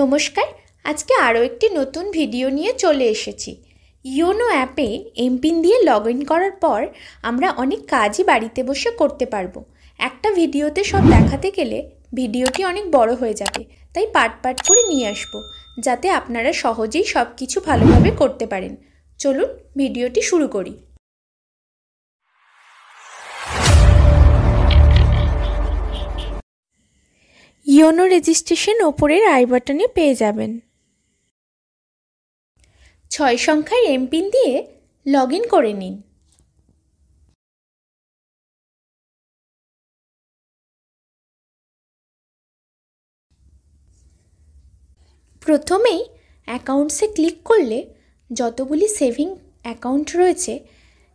নমস্কার আজকে আরও একটি নতুন ভিডিও নিয়ে চলে এসেছি ইয়োনো অ্যাপে এমপিন দিয়ে লগ ইন করার পর আমরা অনেক কাজই বাড়িতে বসে করতে পারবো একটা ভিডিওতে সব দেখাতে গেলে ভিডিওটি অনেক বড় হয়ে যাবে তাই পাট পার্ট করে নিয়ে আসবো যাতে আপনারা সহজেই সব কিছু ভালোভাবে করতে পারেন চলুন ভিডিওটি শুরু করি ইয়োনো রেজিস্ট্রেশন ওপরের আই বাটনে পেয়ে যাবেন ছয় সংখ্যার এমপিন দিয়ে লগ করে নিন প্রথমেই অ্যাকাউন্টসে ক্লিক করলে যতগুলি সেভিং অ্যাকাউন্ট রয়েছে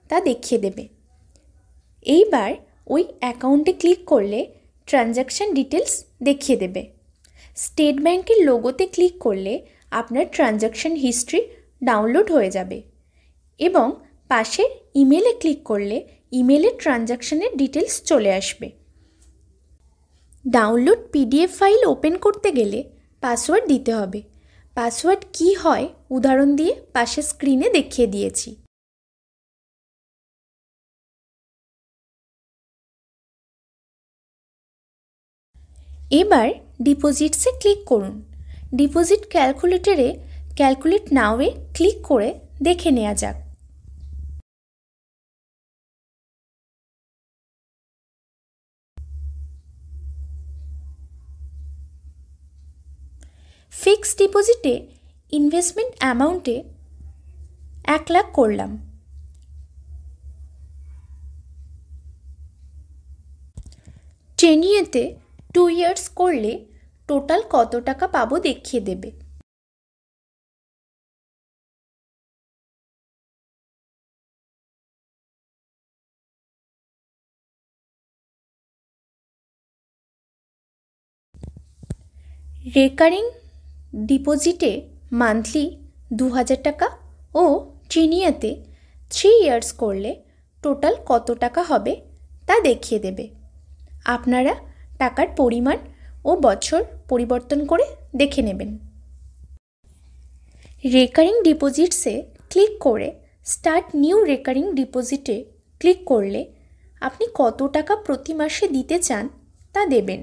তা দেখিয়ে দেবে এইবার ওই অ্যাকাউন্টে ক্লিক করলে ট্রানজ্যাকশান ডিটেলস দেখিয়ে দেবে স্টেট ব্যাংকের লোগোতে ক্লিক করলে আপনার ট্রানজ্যাকশান হিস্ট্রি ডাউনলোড হয়ে যাবে এবং পাশে ইমেলে ক্লিক করলে ইমেলে ট্রানজ্যাকশানের ডিটেলস চলে আসবে ডাউনলোড পিডিএফ ফাইল ওপেন করতে গেলে পাসওয়ার্ড দিতে হবে পাসওয়ার্ড কি হয় উদাহরণ দিয়ে পাশে স্ক্রিনে দেখিয়ে দিয়েছি এবার ডিপোজিটসে ক্লিক করুন ডিপোজিট ক্যালকুলেটরে ক্যালকুলেট নাওয়ে ক্লিক করে দেখে নেওয়া যাক ফিক্সড ডিপোজিটে ইনভেস্টমেন্ট অ্যামাউন্টে এক লাখ করলাম ট্রেনিয়েতে টু ইয়ার্স করলে টোটাল কত টাকা পাবো দেখিয়ে দেবে রেকারিং ডিপোজিটে মান্থলি দু হাজার টাকা ও ট্রিনিয়াতে থ্রি ইয়ার্স করলে টোটাল কত টাকা হবে তা দেখিয়ে দেবে আপনারা টাকার পরিমাণ ও বছর পরিবর্তন করে দেখে নেবেন রেকারিং ডিপোজিটসে ক্লিক করে স্টার্ট নিউ রেকারিং ডিপোজিটে ক্লিক করলে আপনি কত টাকা প্রতি মাসে দিতে চান তা দেবেন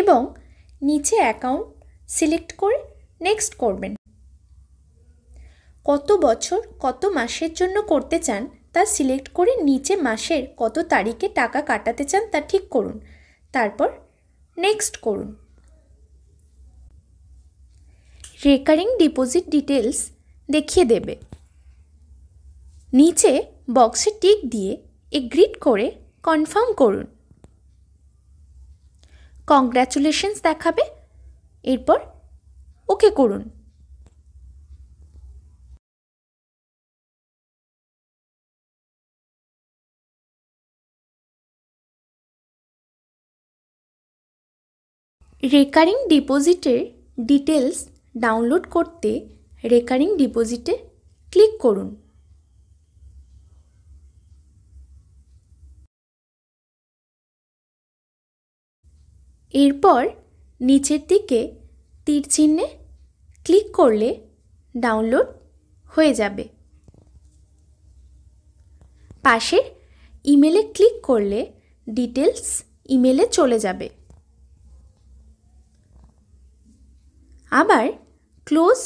এবং নিচে অ্যাকাউন্ট সিলেক্ট করে নেক্সট করবেন কত বছর কত মাসের জন্য করতে চান তা সিলেক্ট করে নিচে মাসের কত তারিখে টাকা কাটাতে চান তা ঠিক করুন তারপর নেক্সট করুন রেকারিং ডিপোজিট ডিটেলস দেখিয়ে দেবে নিচে বক্সে টিক দিয়ে এগ্রিড করে কনফার্ম করুন কংগ্র্যাচুলেশনস দেখাবে এরপর ওকে করুন রেকারিং ডিপোজিটের ডিটেলস ডাউনলোড করতে রেকারিং ডিপোজিটে ক্লিক করুন এরপর নিচের দিকে তীর চিহ্নে ক্লিক করলে ডাউনলোড হয়ে যাবে পাশের ইমেলে ক্লিক করলে ডিটেলস ইমেলে চলে যাবে আবার ক্লোজ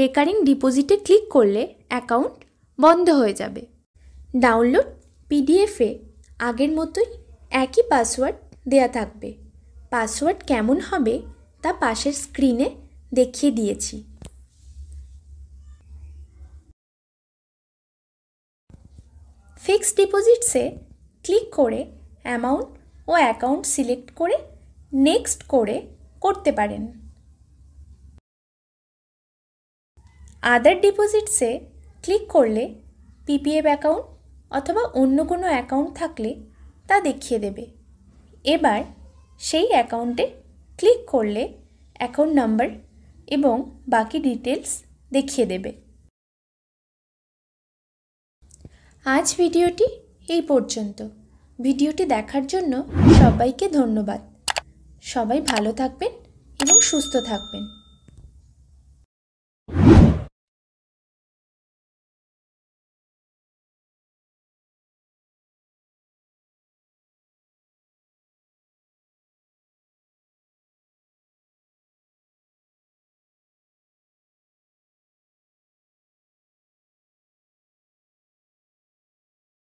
রেকারিং ডিপোজিটে ক্লিক করলে অ্যাকাউন্ট বন্ধ হয়ে যাবে ডাউনলোড পিডিএফে আগের মতোই একই পাসওয়ার্ড দেয়া থাকবে পাসওয়ার্ড কেমন হবে তা পাশের স্ক্রিনে দেখিয়ে দিয়েছি ফিক্সড ডিপোজিটসে ক্লিক করে অ্যামাউন্ট ও অ্যাকাউন্ট সিলেক্ট করে নেক্সট করে করতে পারেন আদার ডিপোজিটসে ক্লিক করলে পিপিএফ অ্যাকাউন্ট অথবা অন্য কোনো অ্যাকাউন্ট থাকলে তা দেখিয়ে দেবে এবার সেই অ্যাকাউন্টে ক্লিক করলে অ্যাকাউন্ট নাম্বার এবং বাকি ডিটেলস দেখিয়ে দেবে আজ ভিডিওটি এই পর্যন্ত ভিডিওটি দেখার জন্য সবাইকে ধন্যবাদ সবাই ভালো থাকবেন এবং সুস্থ থাকবেন